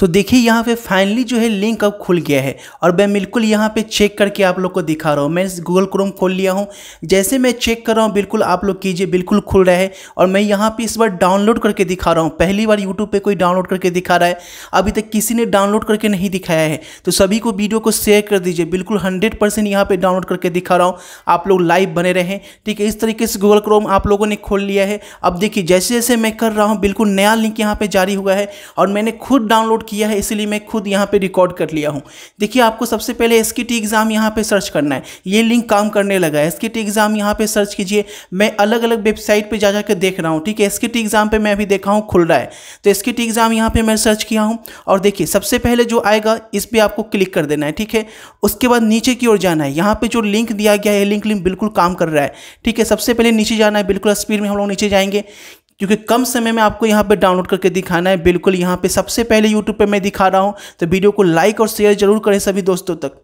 तो देखिए यहाँ पे फाइनली जो है लिंक अब खुल गया है और मैं बिल्कुल यहाँ पे चेक करके आप लोग को दिखा रहा हूँ मैं गूगल क्रोम खोल लिया हूँ जैसे मैं चेक कर रहा हूँ बिल्कुल आप लोग कीजिए बिल्कुल खुल रहा है और मैं यहाँ पे इस बार डाउनलोड करके दिखा रहा हूँ पहली बार यूट्यूब पर कोई डाउनलोड करके दिखा रहा है अभी तक किसी ने डाउनलोड करके नहीं दिखाया है तो सभी को वीडियो को शेयर कर दीजिए बिल्कुल हंड्रेड परसेंट यहाँ पर डाउनलोड करके दिखा रहा हूँ आप लोग लाइव बने रहें ठीक है इस तरीके से गूगल क्रोम आप लोगों ने खोल लिया है अब देखिए जैसे जैसे मैं कर रहा हूँ बिल्कुल नया लिंक यहाँ पर जारी हुआ है और मैंने खुद डाउनलोड रिकॉर्ड किया है इसलिए मैं खुद यहाँ पे रिकॉर्ड कर लिया हूँ देखिए आपको सबसे पहले एस एग्ज़ाम यहाँ पे सर्च करना है ये लिंक काम करने लगा है एस एग्ज़ाम यहाँ पे सर्च कीजिए मैं अलग अलग वेबसाइट पे जा जा कर देख रहा हूँ ठीक है एस एग्ज़ाम पे मैं अभी देखा हूँ खुल रहा है तो एस एग्ज़ाम यहाँ पर मैं सर्च किया हूँ और देखिए सबसे पहले जो आएगा इस पर आपको क्लिक कर देना है ठीक है उसके बाद नीचे की ओर जाना है यहाँ पर जो लिंक दिया गया है लिंक लिंक बिल्कुल काम कर रहा है ठीक है सबसे पहले नीचे जाना है बिल्कुल स्पीड में हम लोग नीचे जाएंगे क्योंकि कम समय में आपको यहाँ पे डाउनलोड करके दिखाना है बिल्कुल यहाँ पे सबसे पहले यूट्यूब पे मैं दिखा रहा हूँ तो वीडियो को लाइक और शेयर जरूर करें सभी दोस्तों तक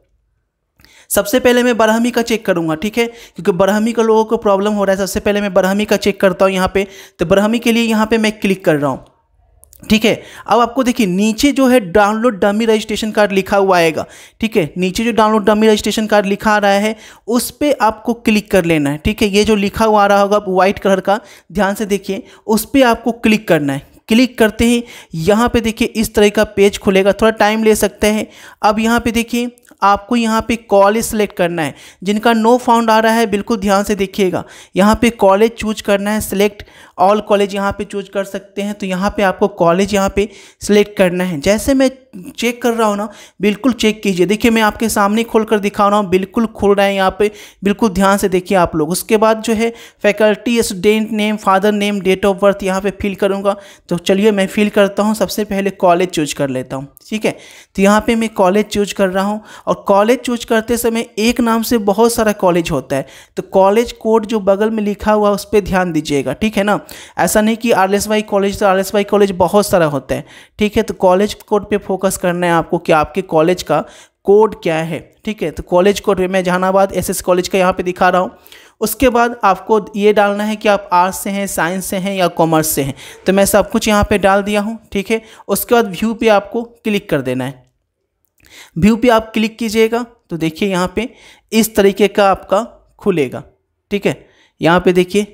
सबसे पहले मैं बरहमी का चेक करूँगा ठीक है क्योंकि बरहमी का लोगों को प्रॉब्लम हो रहा है सबसे पहले मैं बरहमी का चेक करता हूँ यहाँ पे तो बरहमी के लिए यहाँ पर मैं क्लिक कर रहा हूँ ठीक है अब आपको देखिए नीचे जो है डाउनलोड डमी रजिस्ट्रेशन कार्ड लिखा हुआ आएगा ठीक है नीचे जो डाउनलोड डमी रजिस्ट्रेशन कार्ड लिखा आ रहा है उस पर आपको क्लिक कर लेना है ठीक है ये जो लिखा हुआ आ रहा होगा व्हाइट कलर का ध्यान से देखिए उस पर आपको क्लिक करना है क्लिक करते ही यहाँ पे देखिए इस तरह का पेज खुलेगा थोड़ा टाइम ले सकते हैं अब यहाँ पे देखिए आपको यहाँ पे कॉलेज सेलेक्ट करना है जिनका नो फाउंड आ रहा है बिल्कुल ध्यान से देखिएगा यहाँ पे कॉलेज चूज करना है सेलेक्ट ऑल कॉलेज यहाँ पे चूज कर सकते हैं तो यहाँ पे आपको कॉलेज यहाँ पे सिलेक्ट करना है जैसे मैं चेक कर रहा हूँ ना बिल्कुल चेक कीजिए देखिए मैं आपके सामने खोल कर दिखा रहा हूँ बिल्कुल खुल रहा है यहाँ पे बिल्कुल ध्यान से देखिए आप लोग उसके बाद जो है faculty student name father name date of birth यहाँ पर फिल करूँगा तो चलिए मैं फिल करता हूँ सबसे पहले कॉलेज चूज कर लेता हूँ ठीक है तो यहाँ पर मैं कॉलेज चूज कर रहा हूँ और कॉलेज चूज करते समय एक नाम से बहुत सारा कॉलेज होता है तो कॉलेज कोड जो बगल में लिखा हुआ उस पर ध्यान दीजिएगा ठीक है ना ऐसा नहीं कि आर कॉलेज तो आर एस वाई कॉलेज बहुत सारा होता है ठीक है तो कॉलेज कोड पे फोकस करना है आपको कि आपके कॉलेज का कोड क्या है ठीक है तो कॉलेज कोड पे मैं जहानाबाद एस एस कॉलेज का यहाँ पे दिखा रहा हूँ उसके बाद आपको ये डालना है कि आप आर्ट्स से हैं साइंस से हैं या कॉमर्स से हैं तो मैं सब कुछ यहाँ पर डाल दिया हूँ ठीक है उसके बाद व्यू पे आपको क्लिक कर देना है व्यू पे आप क्लिक कीजिएगा तो देखिए यहाँ पर इस तरीके का आपका खुलेगा ठीक है यहाँ पे देखिए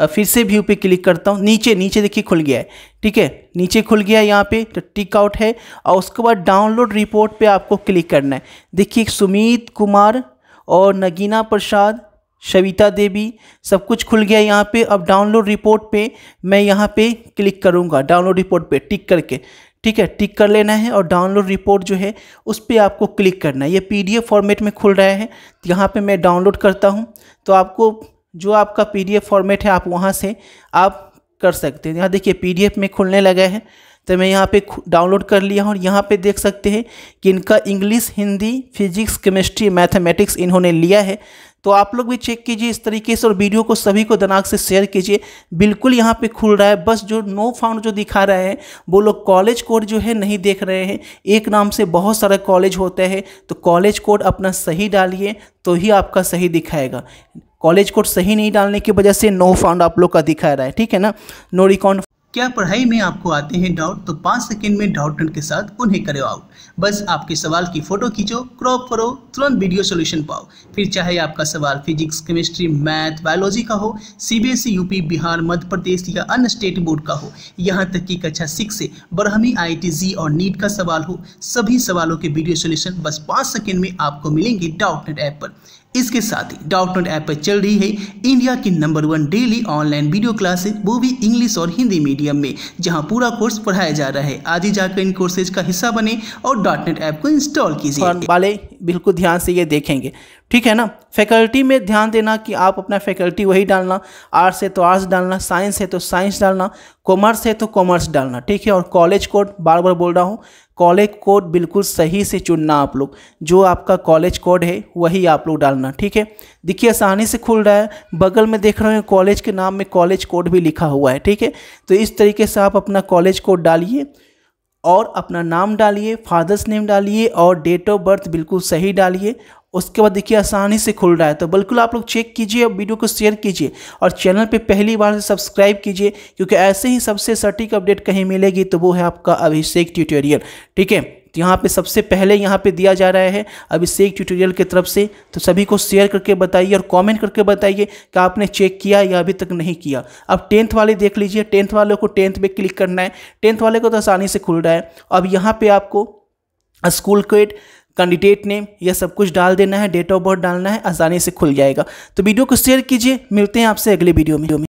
फिर से व्यू पे क्लिक करता हूँ नीचे नीचे देखिए खुल गया है ठीक है नीचे खुल गया है यहाँ पे तो टिक आउट है और उसके बाद डाउनलोड रिपोर्ट पे आपको क्लिक करना है देखिए सुमित कुमार और नगीना प्रसाद शविता देवी सब कुछ खुल गया यहाँ पे अब डाउनलोड रिपोर्ट पे मैं यहाँ पे क्लिक करूँगा डाउनलोड रिपोर्ट पे टिक करके ठीक है टिक कर लेना है और डाउनलोड रिपोर्ट जो है उस पर आपको क्लिक करना है ये पीडीएफ फॉर्मेट में खुल रहा है यहाँ पे मैं डाउनलोड करता हूँ तो आपको जो आपका पीडीएफ फॉर्मेट है आप वहाँ से आप कर सकते हैं यहाँ देखिए पीडीएफ में खुलने लगा है तो मैं यहाँ पे डाउनलोड कर लिया हूँ और यहाँ पे देख सकते हैं कि इनका English Hindi physics chemistry mathematics इन्होंने लिया है तो आप लोग भी चेक कीजिए इस तरीके से और वीडियो को सभी को दनाक से शेयर कीजिए बिल्कुल यहाँ पे खुल रहा है बस जो नो फाउंड जो दिखा रहे हैं वो लोग कॉलेज कोड जो है नहीं देख रहे हैं एक नाम से बहुत सारा कॉलेज होता है तो कॉलेज कोड अपना सही डालिए तो ही आपका सही दिखाएगा कॉलेज कोड सही नहीं डालने की वजह से नो फाउंड आप लोग का दिखा रहा है ठीक है ना नो रिकॉन्ड क्या पढ़ाई में आपको आते हैं डाउट तो पाँच सेकेंड में डाउट के साथ उन्हें करो आउट बस आपके सवाल की फ़ोटो खींचो क्रॉप करो तुरंत वीडियो सोल्यूशन पाओ फिर चाहे आपका सवाल फिजिक्स केमिस्ट्री मैथ बायोलॉजी का हो CBSE UP e, Bihar Madhya Pradesh या अन्य स्टेट बोर्ड का हो यहाँ तक कि कक्षा सिक्स से बरहमी आई और नीट का सवाल हो सभी सवालों के वीडियो सोल्यूशन बस पाँच सेकेंड में आपको मिलेंगे डाउट ऐप पर इसके साथ ही डाउट नोट ऐप पर चल रही है इंडिया की number one daily online video classes वो भी इंग्लिश और हिंदी मीडियम में जहां पूरा कोर्स पढ़ाया जा रहा है आज ही जाकर इन कोर्सेज का हिस्सा बने और डॉट नेट ऐप को इंस्टॉल कीजिए वाले बिल्कुल ध्यान से ये देखेंगे ठीक है ना फैकल्टी में ध्यान देना कि आप अपना फैकल्टी वही डालना आर्ट्स है तो आर्ट्स डालना साइंस है तो साइंस डालना कॉमर्स है तो कॉमर्स डालना ठीक है और कॉलेज कोड बार बार बोल रहा हूँ कॉलेज कोड बिल्कुल सही से चुनना आप लोग जो आपका कॉलेज कोड है वही आप लोग डालना ठीक है देखिए आसानी से खुल रहा है बगल में देख रहे हैं कॉलेज के नाम में कॉलेज कोड भी लिखा हुआ है ठीक है तो इस तरीके से आप अपना कॉलेज कोड डालिए और अपना नाम डालिए फादर्स नेम डालिए और डेट ऑफ बर्थ बिल्कुल सही डालिए उसके बाद देखिए आसानी से खुल रहा है तो बिल्कुल आप लोग चेक कीजिए और वीडियो को शेयर कीजिए और चैनल पे पहली बार सब्सक्राइब कीजिए क्योंकि ऐसे ही सबसे सटीक अपडेट कहीं मिलेगी तो वो है आपका अभिषेक ट्यूटोरियल ठीक है तो यहाँ पे सबसे पहले यहाँ पे दिया जा रहा है अभिषेक ट्यूटोरियल की तरफ से तो सभी को शेयर करके बताइए और कमेंट करके बताइए कि आपने चेक किया या अभी तक नहीं किया अब टेंथ वाले देख लीजिए टेंथ वालों को टेंथ पे क्लिक करना है टेंथ वाले को तो आसानी से खुल रहा है अब यहाँ पे आपको स्कूल कोड कैंडिडेट नेम यह सब कुछ डाल देना है डेट ऑफ बर्थ डालना है आसानी से खुल जाएगा तो वीडियो को शेयर कीजिए मिलते हैं आपसे अगले वीडियो में